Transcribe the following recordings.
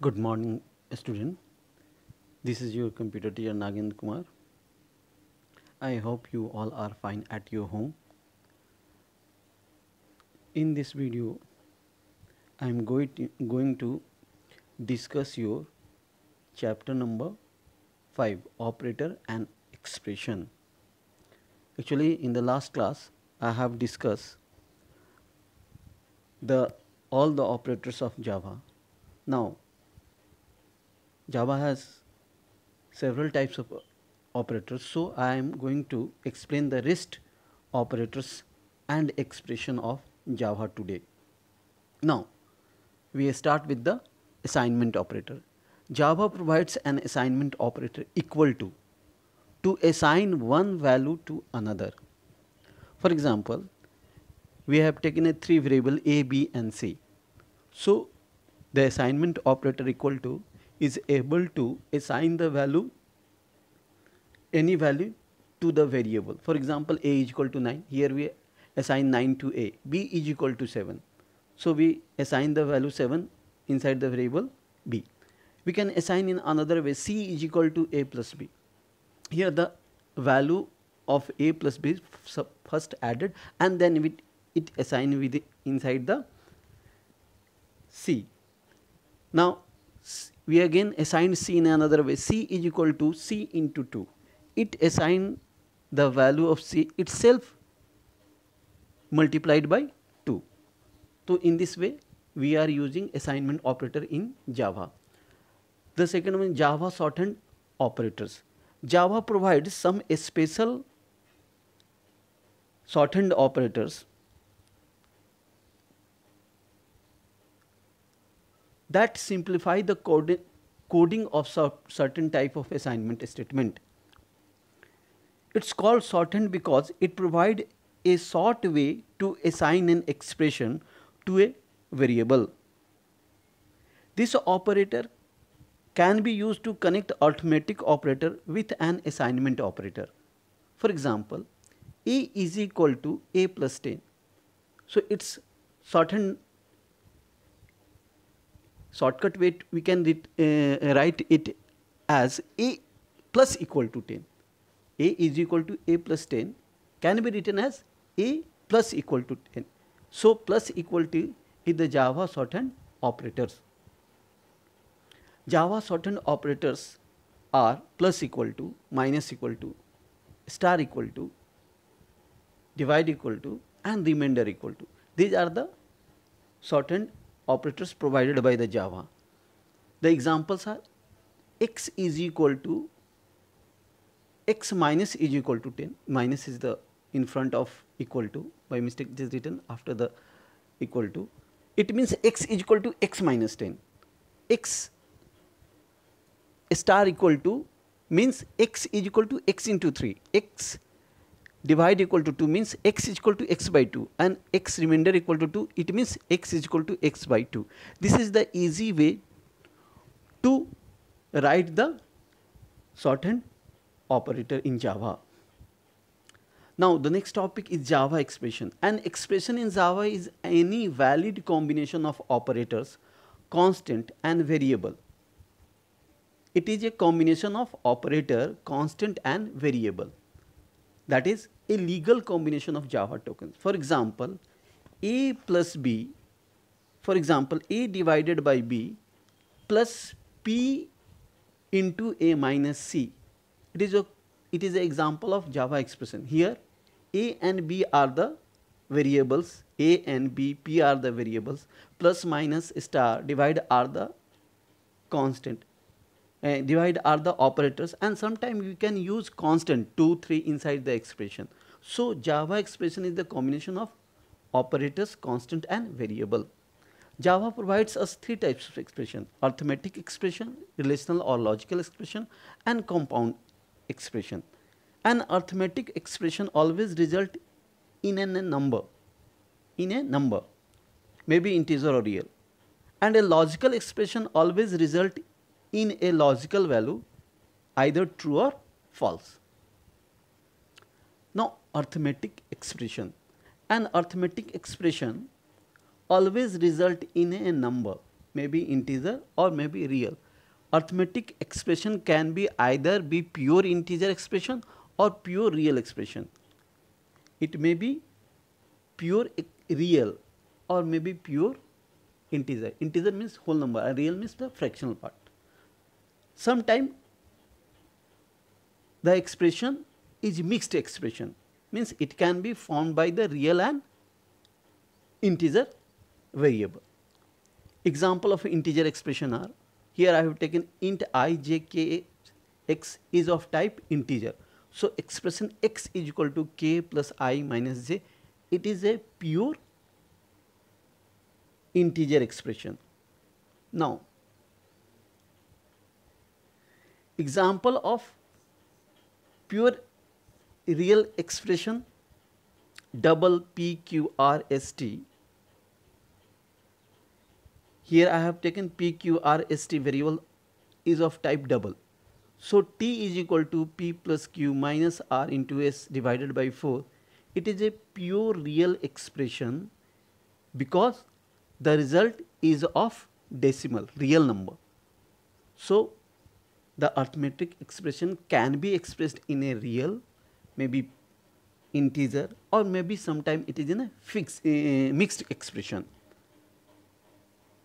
Good morning, student. This is your computer teacher Nagin Kumar. I hope you all are fine at your home. In this video, I am going to, going to discuss your chapter number 5 operator and expression. Actually, in the last class, I have discussed the all the operators of Java. Now, Java has several types of operators. So I am going to explain the REST operators and expression of Java today. Now we start with the assignment operator. Java provides an assignment operator equal to to assign one value to another. For example, we have taken a three variable a, b and c. So the assignment operator equal to is able to assign the value, any value to the variable. For example, a is equal to 9. Here we assign 9 to a. b is equal to 7. So, we assign the value 7 inside the variable b. We can assign in another way c is equal to a plus b. Here the value of a plus b first added and then it, it assigned with the, inside the c. Now, we again assign c in another way c is equal to c into 2 it assign the value of c itself multiplied by 2 so in this way we are using assignment operator in java the second one java shortened operators java provides some special shortened operators that simplify the coding of certain type of assignment statement. It's called shorthand because it provides a short way to assign an expression to a variable. This operator can be used to connect arithmetic operator with an assignment operator. For example, A is equal to A plus 10. So its shorthand shortcut way we can uh, write it as a plus equal to 10. a is equal to a plus 10 can be written as a plus equal to 10. So, plus equal to is the Java shorthand operators. Java shorthand operators are plus equal to, minus equal to, star equal to, divide equal to and remainder equal to. These are the shorthand operators provided by the Java. The examples are x is equal to x minus is equal to 10, minus is the in front of equal to, by mistake it is written after the equal to. It means x is equal to x minus 10, x star equal to means x is equal to x into 3, x divide equal to 2 means x is equal to x by 2 and x remainder equal to 2 it means x is equal to x by 2 this is the easy way to write the shorthand operator in java now the next topic is java expression an expression in java is any valid combination of operators constant and variable it is a combination of operator constant and variable that is a legal combination of Java tokens. For example, A plus B, for example, A divided by B plus P into A minus C. It is a it is an example of Java expression. Here, A and B are the variables, A and B, P are the variables, plus minus star divide are the constant uh, divide are the operators and sometimes you can use constant 2, 3 inside the expression. So Java expression is the combination of operators, constant and variable. Java provides us three types of expression, arithmetic expression, relational or logical expression and compound expression. An arithmetic expression always result in a number, in a number, maybe integer or real. And a logical expression always result in a logical value either true or false. Now arithmetic expression. An arithmetic expression always result in a number maybe integer or maybe real. Arithmetic expression can be either be pure integer expression or pure real expression. It may be pure real or maybe pure integer. Integer means whole number and real means the fractional part. Sometimes the expression is mixed expression means it can be formed by the real and integer variable. Example of integer expression are here I have taken int i j k x is of type integer. So expression x is equal to k plus i minus j it is a pure integer expression. Now example of pure real expression double P Q R S T. Here I have taken P Q R S T variable is of type double. So T is equal to P plus Q minus R into S divided by 4. It is a pure real expression because the result is of decimal real number. So the arithmetic expression can be expressed in a real, maybe integer or maybe sometime it is in a fixed uh, mixed expression.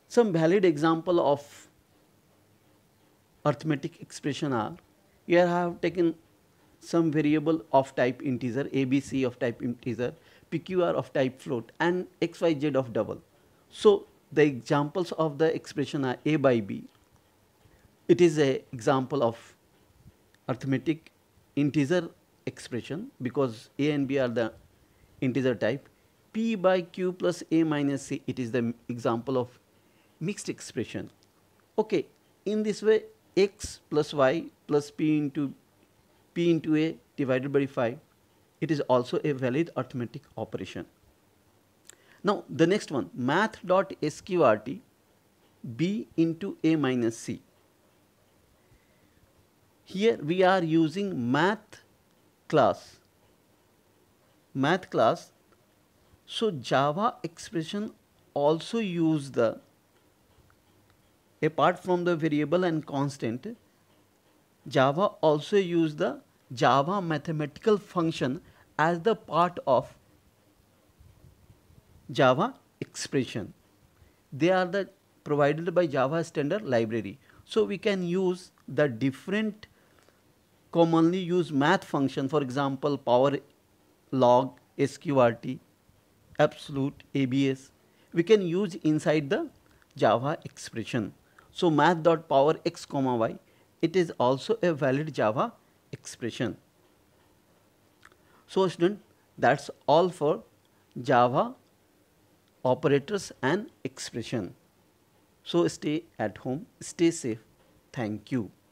Some valid example of arithmetic expression are here I have taken some variable of type integer ABC of type integer PQR of type float and XYZ of double. So, the examples of the expression are A by B it is an example of arithmetic integer expression because a and b are the integer type p by q plus a minus c it is the example of mixed expression okay in this way x plus y plus p into p into a divided by 5 it is also a valid arithmetic operation now the next one math dot sqrt b into a minus c here we are using math class. Math class. So Java expression also use the apart from the variable and constant Java also use the Java mathematical function as the part of Java expression. They are the provided by Java standard library. So we can use the different commonly use math function, for example, power log, sqrt, absolute, abs. We can use inside the Java expression. So math.power x comma y, it is also a valid Java expression. So student, that's all for Java operators and expression. So stay at home, stay safe. Thank you.